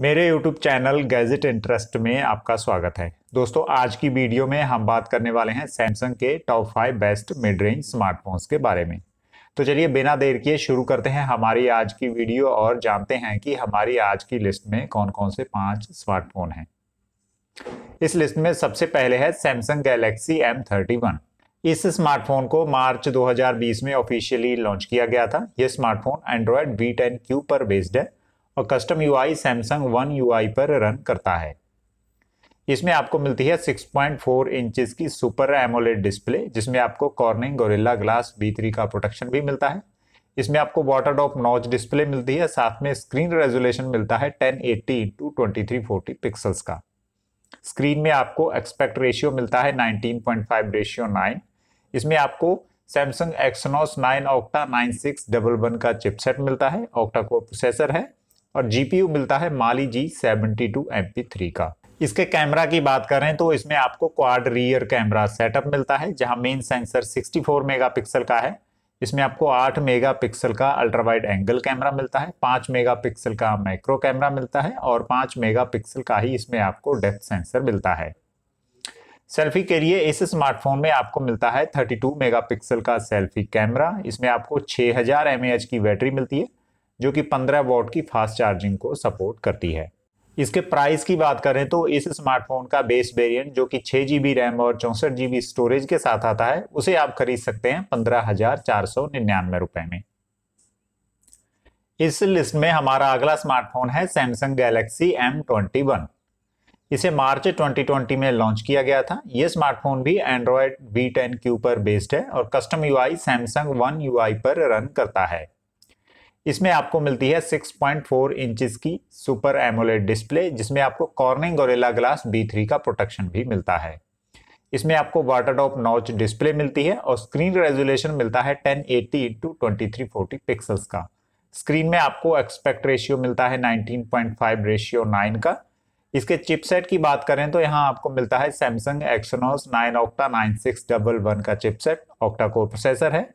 मेरे YouTube channel gadget interest में आपका स्वागत है दोस्तों आज की वीडियो में हम बात करने वाले हैं सैमसंग के top five best mid range smartphones के बारे में तो चलिए बिना देर किए शुरू करते हैं हमारी आज की वीडियो और जानते हैं कि हमारी आज की लिस्ट में कौन कौन से पाँच स्मार्टफोन हैं इस लिस्ट में सबसे पहले है Samsung Galaxy M thirty one इस स्मार्टफोन को मार्च 2020 में ऑफिशियली लॉन्च किया गया था यह smartphone Android v ten Q पर बेस्ड है और custom U I Samsung one U I पर रन करता है इसमें आपको मिलती है 6.4 इंचेस की सुपर एमोलेड डिस्प्ले जिसमें आपको कॉर्निंग गोरिल्ला ग्लास बी का प्रोटेक्शन भी मिलता है इसमें आपको वाटर डॉप नॉच डिस्प्ले मिलती है साथ में स्क्रीन रेजोल्यूशन मिलता है 1080 इंटू ट्वेंटी पिक्सल्स का स्क्रीन में आपको एक्सपेक्ट रेशियो मिलता है 19.5 रेशियो नाइन इसमें आपको सैमसंग एक्सनोस 9 ऑक्टा 9611 का चिपसेट मिलता है ऑक्टा को प्रोसेसर है और जीपीयू मिलता है माली जी सेवेंटी टू का इसके कैमरा की बात करें तो इसमें आपको क्वाड रियर कैमरा सेटअप मिलता है जहां मेन सेंसर 64 मेगापिक्सल का है इसमें आपको 8 मेगापिक्सल का अल्ट्रा वाइड एंगल कैमरा मिलता है 5 मेगापिक्सल का माइक्रो कैमरा मिलता है और 5 मेगापिक्सल का ही इसमें आपको डेप्थ सेंसर मिलता है सेल्फी के लिए इस स्मार्टफोन में आपको मिलता है 32 मेगापिक्सल का सेल्फी कैमरा इसमें आपको 6000 हजार की बैटरी मिलती है जो कि 15 वॉट की फास्ट चार्जिंग को सपोर्ट करती है इसके प्राइस की बात करें तो इस स्मार्टफोन का बेस वेरिएंट जो कि छः जी रैम और चौंसठ जी स्टोरेज के साथ आता है उसे आप खरीद सकते हैं पंद्रह हजार चार सौ निन्यानवे रुपए में इस लिस्ट में हमारा अगला स्मार्टफोन है Samsung Galaxy M twenty one इसे मार्च 2020 में लॉन्च किया गया था यह स्मार्टफोन भी एंड्रॉयड वी टेन क्यू पर बेस्ड है और custom UI Samsung one UI पर रन करता है इसमें आपको मिलती है 6.4 इंचेस की सुपर एमोलेड डिस्प्ले जिसमें आपको कॉर्निंग गोरेला ग्लास बी का प्रोटेक्शन भी मिलता है इसमें आपको वाटर टॉप नॉच डिस्प्ले मिलती है और स्क्रीन रेजोल्यूशन मिलता है 1080 एट्टी इंटू ट्वेंटी पिक्सल्स का स्क्रीन में आपको एक्सपेक्ट रेशियो मिलता है 19.5 रेशियो 9 का इसके चिपसेट की बात करें तो यहाँ आपको मिलता है सैमसंग एक्सनोस 9 ऑक्टा 9611 का चिपसेट ऑक्टा कोर प्रोसेसर है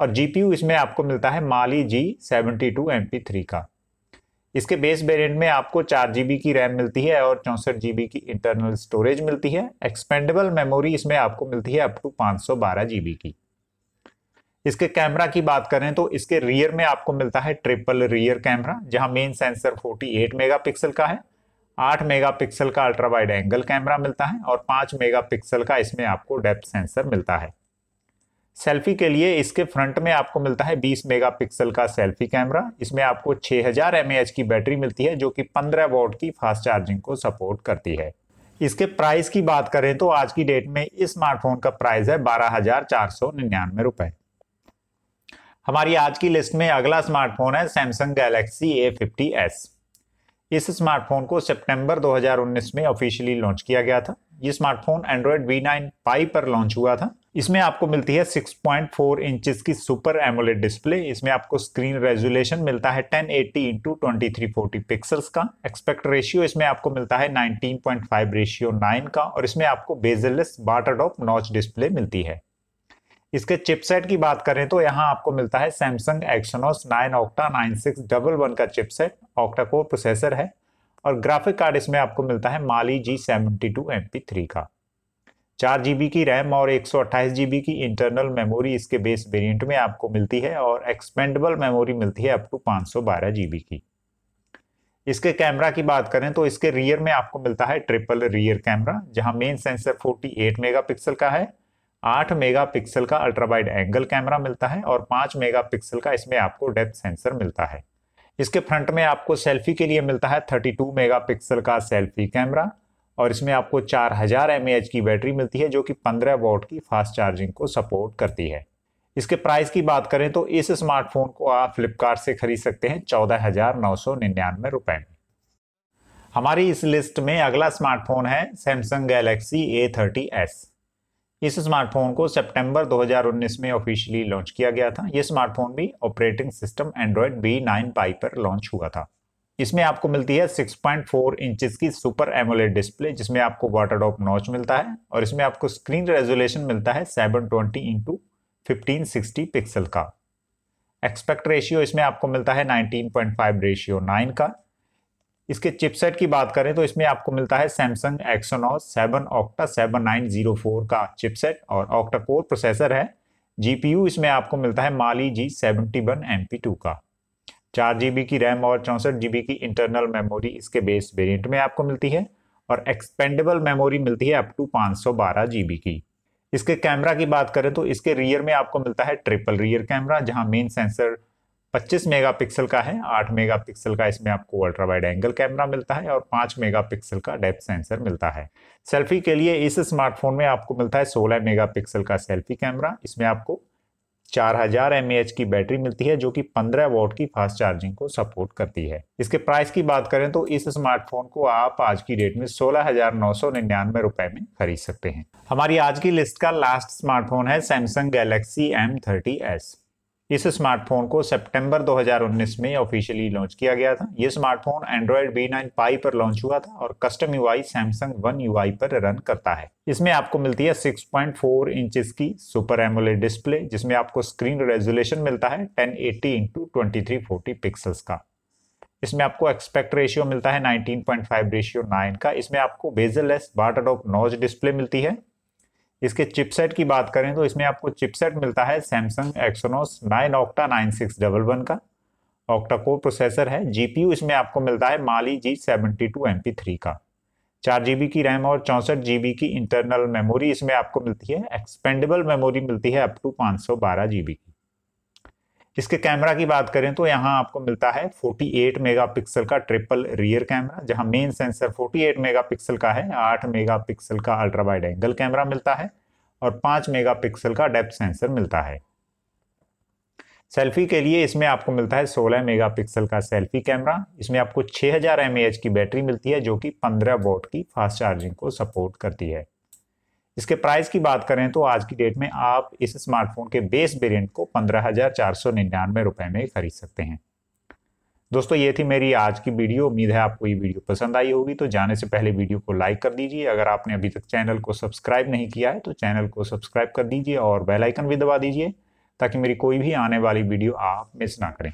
और जीपीयू इसमें आपको मिलता है Mali G seventy two M P three का इसके बेस वेरिएंट में आपको चार जी की रैम मिलती है और चौंसठ जी की इंटरनल स्टोरेज मिलती है एक्सपेंडेबल मेमोरी इसमें आपको मिलती है अप टू पाँच सौ की इसके कैमरा की बात करें तो इसके रियर में आपको मिलता है ट्रिपल रियर कैमरा जहां मेन सेंसर 48 मेगापिक्सल का है 8 मेगापिक्सल का अल्ट्रा वाइड एंगल कैमरा मिलता है और 5 मेगा का इसमें आपको डेप्थ सेंसर मिलता है सेल्फी के लिए इसके फ्रंट में आपको मिलता है 20 मेगापिक्सल का सेल्फी कैमरा इसमें आपको 6000 हजार की बैटरी मिलती है जो कि 15 वोट की फास्ट चार्जिंग को सपोर्ट करती है इसके प्राइस की बात करें तो आज की डेट में इस स्मार्टफोन का प्राइस है बारह हजार चार सौ निन्यानवे रुपए हमारी आज की लिस्ट में अगला स्मार्टफोन है Samsung Galaxy A fifty S इस स्मार्टफोन को सितंबर 2019 में ऑफिशियली लॉन्च किया गया था ये स्मार्टफोन एंड्रॉयड वी नाइन पर लॉन्च हुआ था इसमें आपको मिलती है 6.4 पॉइंट इंच की सुपर एमोलेड डिस्प्ले इसमें आपको स्क्रीन रेजुलेशन मिलता है 1080 एट्टी इंटू ट्वेंटी पिक्सल्स का एक्सपेक्ट रेशियो इसमें आपको मिलता है 19.5 रेशियो नाइन का और इसमें आपको bezelless water drop notch display मिलती है इसके चिपसेट की बात करें तो यहाँ आपको मिलता है Samsung Exynos nine octa one का चिपसेट ऑक्टा कोर प्रोसेसर है और ग्राफिक कार्ड इसमें आपको मिलता है माली जी सेवेंटी टू का चार जी की रैम और एक सौ की इंटरनल मेमोरी इसके बेस वेरिएंट में आपको मिलती है और एक्सपेंडेबल मेमोरी मिलती है अप टू पाँच सौ की इसके कैमरा की बात करें तो इसके रियर में आपको मिलता है ट्रिपल रियर कैमरा जहां मेन सेंसर 48 मेगापिक्सल का है 8 मेगापिक्सल का अल्ट्रा वाइड एंगल कैमरा मिलता है और 5 मेगापिक्सल का इसमें आपको डेप्थ सेंसर मिलता है इसके फ्रंट में आपको सेल्फी के लिए मिलता है 32 मेगापिक्सल का सेल्फी कैमरा और इसमें आपको 4000 एम की बैटरी मिलती है जो कि 15 वोट की फास्ट चार्जिंग को सपोर्ट करती है इसके प्राइस की बात करें तो इस स्मार्टफोन को आप फ्लिपकार्ट से खरीद सकते हैं चौदह हजार नौ सौ निन्यानवे में हमारी इस लिस्ट में अगला स्मार्टफोन है Samsung Galaxy A thirty S इस स्मार्टफोन को सितंबर 2019 में ऑफिशियली लॉन्च किया गया था ये स्मार्टफोन भी operating system Android v nine Pie पर लॉन्च हुआ था इसमें आपको मिलती है 6.4 इंचेस की सुपर एमोलेड डिस्प्ले जिसमें आपको वाटर डॉप नॉच मिलता है और इसमें आपको स्क्रीन रेजोल्यूशन मिलता है 720 ट्वेंटी इंटू पिक्सल का एक्सपेक्ट रेशियो इसमें आपको मिलता है 19.5 रेशियो 9 का इसके चिपसेट की बात करें तो इसमें आपको मिलता है Samsung Exynos seven octa seven nine zero four का चिपसेट और ऑक्टा कोर प्रोसेसर है जीपीयू इसमें आपको मिलता है Mali G seventy one M two का चार जी की रैम और चौंसठ जी की इंटरनल मेमोरी इसके बेस वेरिएंट में आपको मिलती है और एक्सपेंडेबल मेमोरी मिलती है अप टू 512 जीबी की इसके कैमरा की बात करें तो इसके रियर में आपको मिलता है ट्रिपल रियर कैमरा जहां मेन सेंसर 25 मेगापिक्सल का है 8 मेगापिक्सल का इसमें आपको अल्ट्रा वाइड एंगल कैमरा मिलता है और 5 मेगापिक्सल का डेप्थ सेंसर मिलता है सेल्फी के लिए इस स्मार्टफोन में आपको मिलता है 16 मेगापिक्सल का सेल्फी कैमरा इसमें आपको चार हजार एम की बैटरी मिलती है जो कि 15 वोट की फास्ट चार्जिंग को सपोर्ट करती है इसके प्राइस की बात करें तो इस स्मार्टफोन को आप आज की डेट में सोलह हजार नौ सौ निन्यानवे रुपए में खरीद सकते हैं हमारी आज की लिस्ट का लास्ट स्मार्टफोन है Samsung Galaxy M thirty S इस स्मार्टफोन को सितंबर 2019 में ऑफिशियली लॉन्च किया गया था यह smartphone Android v nine Pie पर लॉन्च हुआ था और custom UI Samsung one UI पर रन करता है इसमें आपको मिलती है 6.4 इंचेस की सुपर एमोलेड डिस्प्ले जिसमें आपको स्क्रीन रेजोल्यूशन मिलता है 1080 इंटू ट्वेंटी पिक्सल्स का इसमें आपको एक्सपेक्ट रेशियो मिलता है 19.5 रेशियो नाइन का इसमें आपको bezel less water of notch display मिलती है इसके चिपसेट की बात करें तो इसमें आपको चिपसेट मिलता है Samsung Exynos nine octa nine six double one का ऑक्टा कोर प्रोसेसर है जीपीयू इसमें आपको मिलता है Mali G seventy two M P three का चार जी बी की रैम और चौंसठ जी बी की इंटरनल मेमोरी इसमें आपको मिलती है एक्सपेंडेबल मेमोरी मिलती है अप टू पाँच सौ बारह जी बी की इसके कैमरा की बात करें तो यहाँ आपको मिलता है 48 मेगापिक्सल का ट्रिपल रियर कैमरा जहाँ मेन सेंसर 48 मेगापिक्सल का है 8 मेगापिक्सल का अल्ट्रा वाइड एंगल कैमरा मिलता है और 5 मेगापिक्सल का डेप्थ सेंसर मिलता है सेल्फी के लिए इसमें आपको मिलता है 16 मेगापिक्सल का सेल्फी कैमरा इसमें आपको 6000 हज़ार की बैटरी मिलती है जो कि 15 वोट की फास्ट चार्जिंग को सपोर्ट करती है इसके प्राइस की बात करें तो आज की डेट में आप इस स्मार्टफोन के बेस वेरिएंट को पंद्रह हजार चार सौ निन्यानवे रुपये में खरीद सकते हैं दोस्तों ये थी मेरी आज की वीडियो उम्मीद है आपको ये वीडियो पसंद आई होगी तो जाने से पहले वीडियो को लाइक कर दीजिए अगर आपने अभी तक चैनल को सब्सक्राइब नहीं किया है तो चैनल को सब्सक्राइब कर दीजिए और बेल आइकन भी दबा दीजिए ताकि मेरी कोई भी आने वाली वीडियो आप मिस ना करें